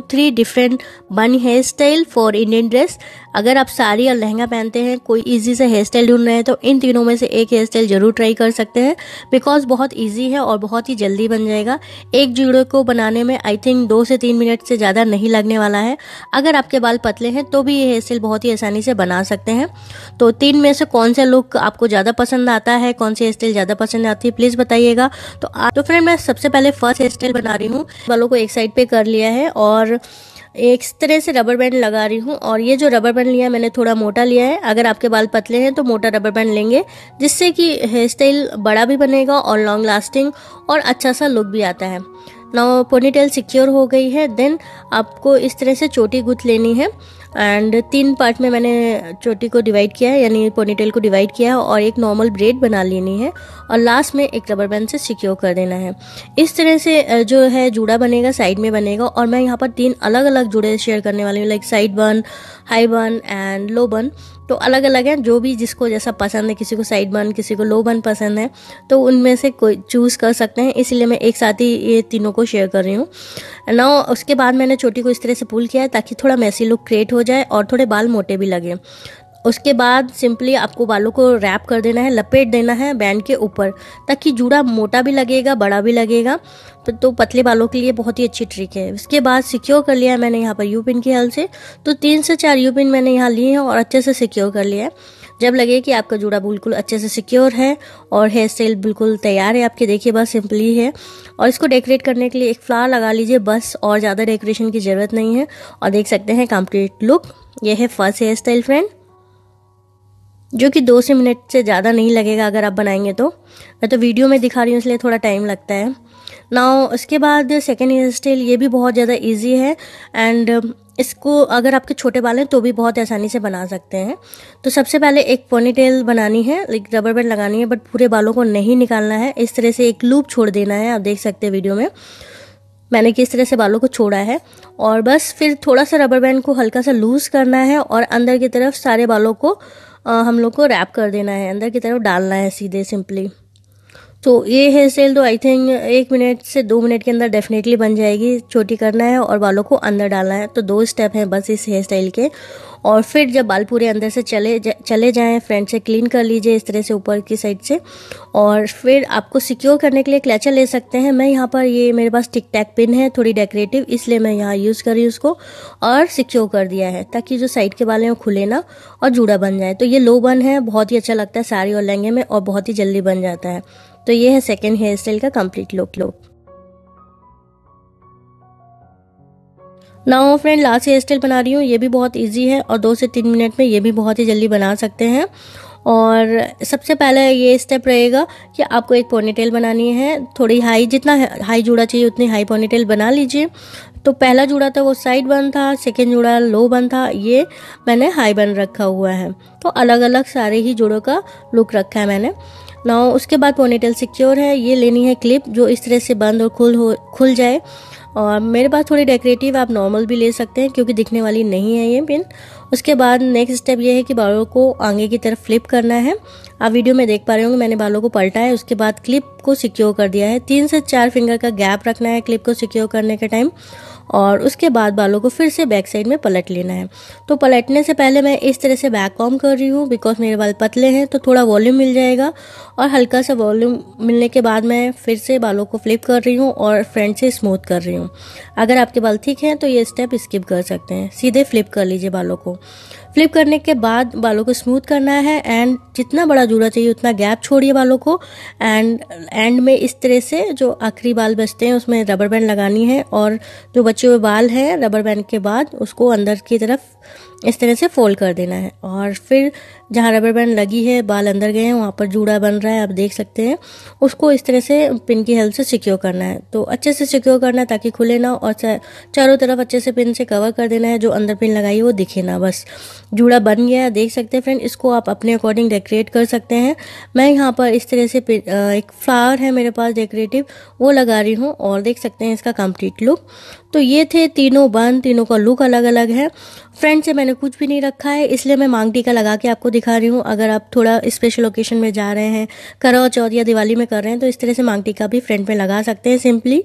to three different bun hair style for Indian dress अगर आप साड़ी और लहंगा पहनते हैं कोई इजी से हेयर स्टाइल ढूंढ रहे हैं तो इन तीनों में से एक हेयर स्टाइल जरूर ट्राई कर सकते हैं बिकॉज बहुत ईजी है और बहुत ही जल्दी बन जाएगा एक जूड़े को बनाने में आई थिंक दो से तीन मिनट से ज़्यादा नहीं लगने वाला है अगर आपके बाल पतले हैं तो भी ये हेयर स्टाइल बहुत ही आसानी से बना सकते हैं तो तीन में से कौन सा लुक आपको ज़्यादा पसंद आता है कौन सी हेयर स्टाइल ज़्यादा पसंद आती है प्लीज़ बताइएगा तो आप तो फ्रेंड मैं सबसे पहले फर्स्ट हेयर स्टाइल बना रही हूँ बालों को एक साइड पे कर लिया है और और एक तरह से रबर बैंड लगा रही हूँ और ये जो रबर बैंड लिया है मैंने थोड़ा मोटा लिया है अगर आपके बाल पतले हैं तो मोटा रबर बैंड लेंगे जिससे कि हेयर स्टाइल बड़ा भी बनेगा और लॉन्ग लास्टिंग और अच्छा सा लुक भी आता है नाउ पोनीटेल सिक्योर हो गई है देन आपको इस तरह से चोटी गुथ लेनी है एंड तीन पार्ट में मैंने चोटी को डिवाइड किया है यानी पोनीटेल को डिवाइड किया है और एक नॉर्मल ब्रेड बना लेनी है और लास्ट में एक रबर बैंड से सिक्योर कर देना है इस तरह से जो है जूड़ा बनेगा साइड में बनेगा और मैं यहाँ पर तीन अलग अलग जुड़े शेयर करने वाली हूँ like side bun high bun and low bun तो अलग अलग हैं जो भी जिसको जैसा पसंद है किसी को साइड बन किसी को लो बन पसंद है तो उनमें से कोई चूज़ कर सकते हैं इसलिए मैं एक साथ ही ये तीनों को शेयर कर रही हूँ ना उसके बाद मैंने छोटी को इस तरह से पुल किया है ताकि थोड़ा मैसी लुक क्रिएट हो जाए और थोड़े बाल मोटे भी लगे उसके बाद सिंपली आपको बालों को रैप कर देना है लपेट देना है बैंड के ऊपर ताकि जूड़ा मोटा भी लगेगा बड़ा भी लगेगा तो, तो पतले बालों के लिए बहुत ही अच्छी ट्रिक है उसके बाद सिक्योर कर लिया है मैंने यहाँ पर यू पिन की हेल्प से तो तीन से चार यू पिन मैंने यहाँ लिए हैं और अच्छे से सिक्योर कर लिया है जब लगे कि आपका जूड़ा बिल्कुल अच्छे से सिक्योर है और हेयर स्टाइल बिल्कुल तैयार है आपके देखिए बस सिंपली है और इसको डेकोरेट करने के लिए एक फ्लावर लगा लीजिए बस और ज़्यादा डेकोरेशन की ज़रूरत नहीं है और देख सकते हैं कंप्लीट लुक ये है फर्स्ट हेयर स्टाइल फ्रेंड जो कि दो से मिनट से ज़्यादा नहीं लगेगा अगर आप बनाएंगे तो मैं तो वीडियो में दिखा रही हूँ इसलिए थोड़ा टाइम लगता है नाउ उसके बाद सेकेंड हेयर स्टाइल ये भी बहुत ज़्यादा ईजी है एंड इसको अगर आपके छोटे बाल हैं तो भी बहुत आसानी से बना सकते हैं तो सबसे पहले एक पोनी टेल बनानी है लाइक रबर बैंड लगानी है बट पूरे बालों को नहीं निकालना है इस तरह से एक लूप छोड़ देना है आप देख सकते हैं वीडियो में मैंने किस तरह से बालों को छोड़ा है और बस फिर थोड़ा सा रबर बैंड को हल्का सा लूज़ करना है और अंदर की तरफ सारे बालों को हम लोग को रैप कर देना है अंदर की तरफ डालना है सीधे सिंपली तो ये हेयर स्टाइल तो आई थिंक एक मिनट से दो मिनट के अंदर डेफिनेटली बन जाएगी छोटी करना है और बालों को अंदर डालना है तो दो स्टेप हैं बस इस हेयर स्टाइल के और फिर जब बाल पूरे अंदर से चले जा, चले जाएं फ्रंट से क्लीन कर लीजिए इस तरह से ऊपर की साइड से और फिर आपको सिक्योर करने के लिए क्लैचर ले सकते हैं मैं यहाँ पर ये मेरे पास टिक टैक पिन है थोड़ी डेकोरेटिव इसलिए मैं यहाँ यूज़ करी उसको और सिक्योर कर दिया है ताकि जो साइड के बाल हैं वो खुले ना और जूड़ा बन जाए तो ये लो बन है बहुत ही अच्छा लगता है साड़ी और लहंगे में और बहुत ही जल्दी बन जाता है तो ये है सेकेंड हेयर स्टाइल का complete look look now friend last hair style बना रही हूँ ये भी बहुत इजी है और दो से तीन मिनट में ये भी बहुत ही जल्दी बना सकते हैं और सबसे पहले ये स्टेप रहेगा कि आपको एक पोनीटेल बनानी है थोड़ी हाई जितना हाई जुड़ा चाहिए उतनी हाई पोनीटेल बना लीजिए तो पहला जुड़ा था वो साइड बन था सेकेंड जुड़ा लो बन था ये मैंने हाई बन रखा हुआ है तो अलग अलग सारे ही जुड़ों का लुक रखा है मैंने नाउ उसके बाद पोनीटेल सिक्योर है ये लेनी है क्लिप जो इस तरह से बंद और खुल हो खुल जाए और मेरे पास थोड़ी डेकोरेटिव आप नॉर्मल भी ले सकते हैं क्योंकि दिखने वाली नहीं है ये पिन उसके बाद नेक्स्ट स्टेप ये है कि बालों को आगे की तरफ फ्लिप करना है आप वीडियो में देख पा रहे होंगे मैंने बालों को पलटा है उसके बाद क्लिप को सिक्योर कर दिया है तीन से चार फिंगर का गैप रखना है क्लिप को सिक्योर करने के टाइम और उसके बाद बालों को फिर से बैक साइड में पलट लेना है तो पलटने से पहले मैं इस तरह से बैक कॉम कर रही हूँ बिकॉज मेरे बाल पतले हैं तो थोड़ा वॉल्यूम मिल जाएगा और हल्का सा वॉल्यूम मिलने के बाद मैं फिर से बालों को फ्लिप कर रही हूँ और फ्रंट से स्मूथ कर रही हूँ अगर आपके बाल ठीक हैं तो ये स्टेप स्किप कर सकते हैं सीधे फ्लिप कर लीजिए बालों को फ्लिप करने के बाद बालों को स्मूथ करना है एंड जितना बड़ा जूड़ा चाहिए उतना गैप छोड़िए बालों को एंड एंड में इस तरह से जो आखिरी बाल बचते हैं उसमें रबर बैंड लगानी है और जो बचे हुए बाल हैं रबर बैंड के बाद उसको अंदर की तरफ इस तरह से फोल्ड कर देना है और फिर जहाँ रबर बैंड लगी है बाल अंदर गए हैं वहाँ पर जूड़ा बन रहा है आप देख सकते हैं उसको इस तरह से पिन की हेल्प से सिक्योर करना है तो अच्छे से सिक्योर करना है ताकि खुले ना और चारों तरफ अच्छे से पिन से कवर कर देना है जो अंदर पिन लगाई है वो दिखे ना बस जूड़ा बन गया है देख सकते हैं फ्रेंड इसको आप अपने अकॉर्डिंग डेकोरेट कर सकते हैं मैं यहाँ पर इस तरह से एक फ्लावर है मेरे पास डेकोरेटिव वो लगा रही हूँ और देख सकते हैं इसका कंप्लीट लुक तो ये थे तीनों बन तीनों का लुक अलग अलग है फ्रेंड से मैंने कुछ भी नहीं रखा है इसलिए मैं मांग टीका लगा के आपको दिखा रही हूँ अगर आप थोड़ा स्पेशल ओकेशन में जा रहे हैं करो चौथ या दिवाली में कर रहे हैं तो इस तरह से मांग टीका भी फ्रेंड में लगा सकते हैं सिंपली